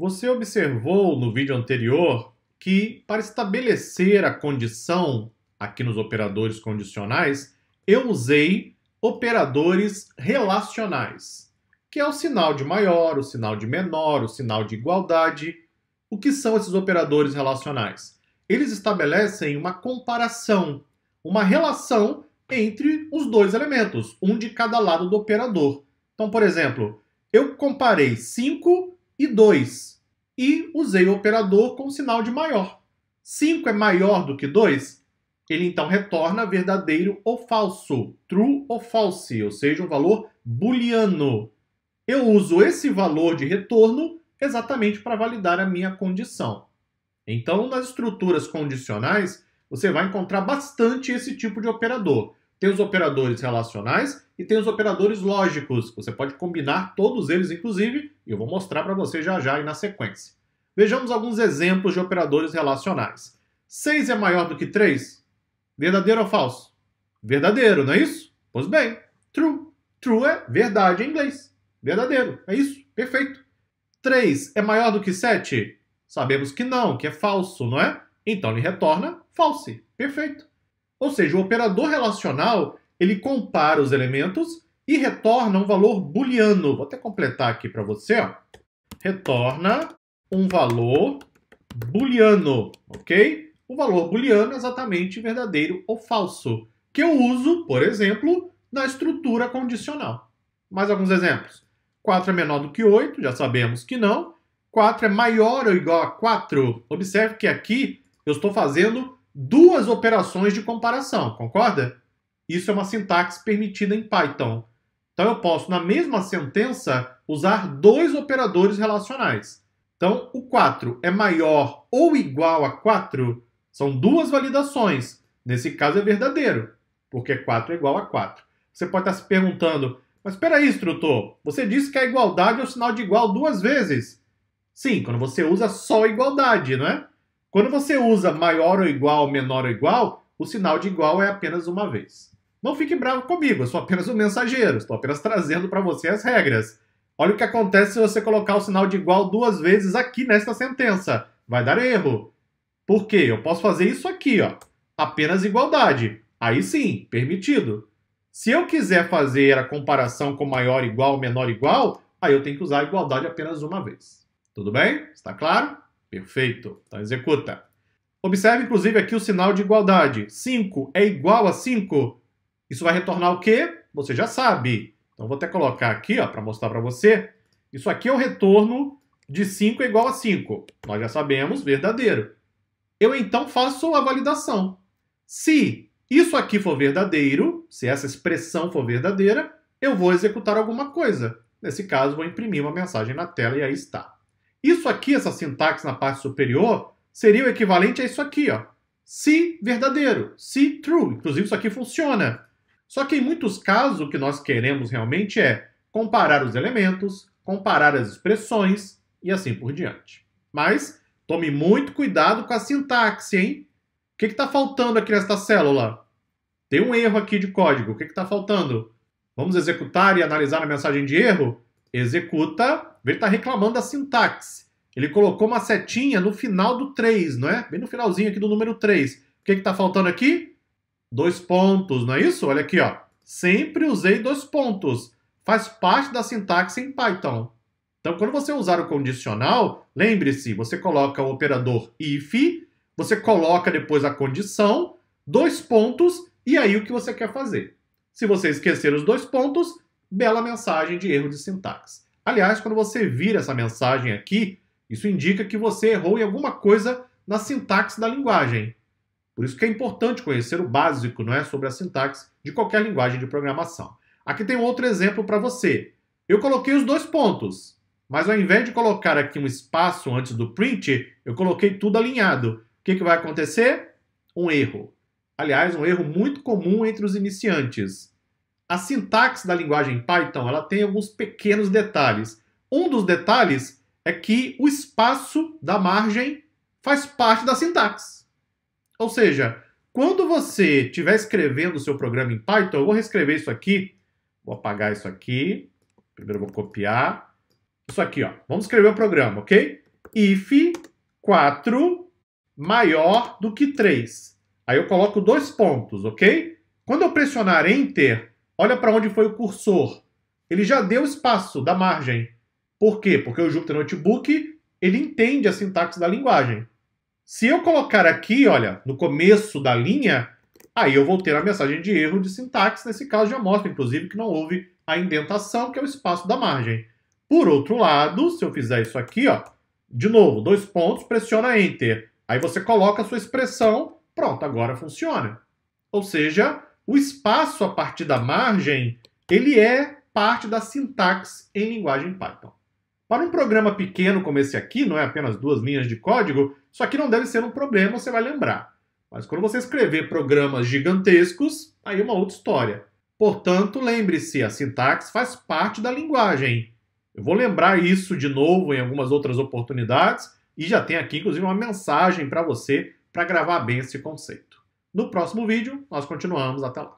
Você observou no vídeo anterior que, para estabelecer a condição aqui nos operadores condicionais, eu usei operadores relacionais, que é o sinal de maior, o sinal de menor, o sinal de igualdade. O que são esses operadores relacionais? Eles estabelecem uma comparação, uma relação entre os dois elementos, um de cada lado do operador. Então, por exemplo, eu comparei 5 e 2. E usei o operador com sinal de maior. 5 é maior do que 2? Ele então retorna verdadeiro ou falso, true ou false, ou seja, um valor booleano. Eu uso esse valor de retorno exatamente para validar a minha condição. Então, nas estruturas condicionais, você vai encontrar bastante esse tipo de operador. Tem os operadores relacionais e tem os operadores lógicos. Você pode combinar todos eles, inclusive, e eu vou mostrar para você já já e na sequência. Vejamos alguns exemplos de operadores relacionais. 6 é maior do que 3? Verdadeiro ou falso? Verdadeiro, não é isso? Pois bem, true. True é verdade em inglês. Verdadeiro, é isso, perfeito. 3 é maior do que 7? Sabemos que não, que é falso, não é? Então ele retorna false. Perfeito. Ou seja, o operador relacional ele compara os elementos e retorna um valor booleano. Vou até completar aqui para você. Ó. Retorna um valor booleano, ok? O valor booleano é exatamente verdadeiro ou falso, que eu uso, por exemplo, na estrutura condicional. Mais alguns exemplos. 4 é menor do que 8, já sabemos que não. 4 é maior ou igual a 4. Observe que aqui eu estou fazendo duas operações de comparação, concorda? Isso é uma sintaxe permitida em Python. Então eu posso, na mesma sentença, usar dois operadores relacionais. Então o 4 é maior ou igual a 4 são duas validações. Nesse caso é verdadeiro, porque 4 é igual a 4. Você pode estar se perguntando, mas espera aí, instrutor, você disse que a igualdade é o sinal de igual duas vezes. Sim, quando você usa só igualdade, não é? Quando você usa maior ou igual, menor ou igual, o sinal de igual é apenas uma vez. Não fique bravo comigo, eu sou apenas um mensageiro, estou apenas trazendo para você as regras. Olha o que acontece se você colocar o sinal de igual duas vezes aqui nesta sentença. Vai dar erro. Por quê? Eu posso fazer isso aqui, ó. Apenas igualdade. Aí sim, permitido. Se eu quiser fazer a comparação com maior igual, menor igual, aí eu tenho que usar a igualdade apenas uma vez. Tudo bem? Está claro? Perfeito. Então executa. Observe, inclusive, aqui o sinal de igualdade. 5 é igual a 5. Isso vai retornar o quê? Você já sabe. Então, vou até colocar aqui para mostrar para você. Isso aqui é o retorno de 5 é igual a 5. Nós já sabemos, verdadeiro. Eu, então, faço a validação. Se isso aqui for verdadeiro, se essa expressão for verdadeira, eu vou executar alguma coisa. Nesse caso, vou imprimir uma mensagem na tela e aí está. Isso aqui, essa sintaxe na parte superior, seria o equivalente a isso aqui, ó. Se verdadeiro, se true. Inclusive, isso aqui funciona. Só que em muitos casos, o que nós queremos realmente é comparar os elementos, comparar as expressões e assim por diante. Mas tome muito cuidado com a sintaxe, hein? O que está faltando aqui nesta célula? Tem um erro aqui de código. O que está faltando? Vamos executar e analisar a mensagem de erro? executa, ele está reclamando da sintaxe. Ele colocou uma setinha no final do 3, não é? Bem no finalzinho aqui do número 3. O que está faltando aqui? Dois pontos, não é isso? Olha aqui, ó. Sempre usei dois pontos. Faz parte da sintaxe em Python. Então, quando você usar o condicional, lembre-se, você coloca o operador if, você coloca depois a condição, dois pontos, e aí o que você quer fazer. Se você esquecer os dois pontos, bela mensagem de erro de sintaxe. Aliás, quando você vira essa mensagem aqui, isso indica que você errou em alguma coisa na sintaxe da linguagem. Por isso que é importante conhecer o básico não é, sobre a sintaxe de qualquer linguagem de programação. Aqui tem outro exemplo para você. Eu coloquei os dois pontos, mas ao invés de colocar aqui um espaço antes do print, eu coloquei tudo alinhado. O que, que vai acontecer? Um erro. Aliás, um erro muito comum entre os iniciantes. A sintaxe da linguagem Python ela tem alguns pequenos detalhes. Um dos detalhes é que o espaço da margem faz parte da sintaxe. Ou seja, quando você estiver escrevendo o seu programa em Python, eu vou reescrever isso aqui, vou apagar isso aqui, primeiro vou copiar, isso aqui, ó. vamos escrever o programa, ok? If 4 maior do que 3. Aí eu coloco dois pontos, ok? Quando eu pressionar Enter, Olha para onde foi o cursor. Ele já deu espaço da margem. Por quê? Porque o Jupyter Notebook ele entende a sintaxe da linguagem. Se eu colocar aqui, olha, no começo da linha, aí eu vou ter a mensagem de erro de sintaxe. Nesse caso, já mostra, inclusive, que não houve a indentação, que é o espaço da margem. Por outro lado, se eu fizer isso aqui, ó, de novo, dois pontos, pressiona Enter. Aí você coloca a sua expressão, pronto, agora funciona. Ou seja, o espaço a partir da margem, ele é parte da sintaxe em linguagem Python. Para um programa pequeno como esse aqui, não é apenas duas linhas de código, isso aqui não deve ser um problema, você vai lembrar. Mas quando você escrever programas gigantescos, tá aí é uma outra história. Portanto, lembre-se, a sintaxe faz parte da linguagem. Eu vou lembrar isso de novo em algumas outras oportunidades e já tem aqui, inclusive, uma mensagem para você para gravar bem esse conceito. No próximo vídeo, nós continuamos. Até lá.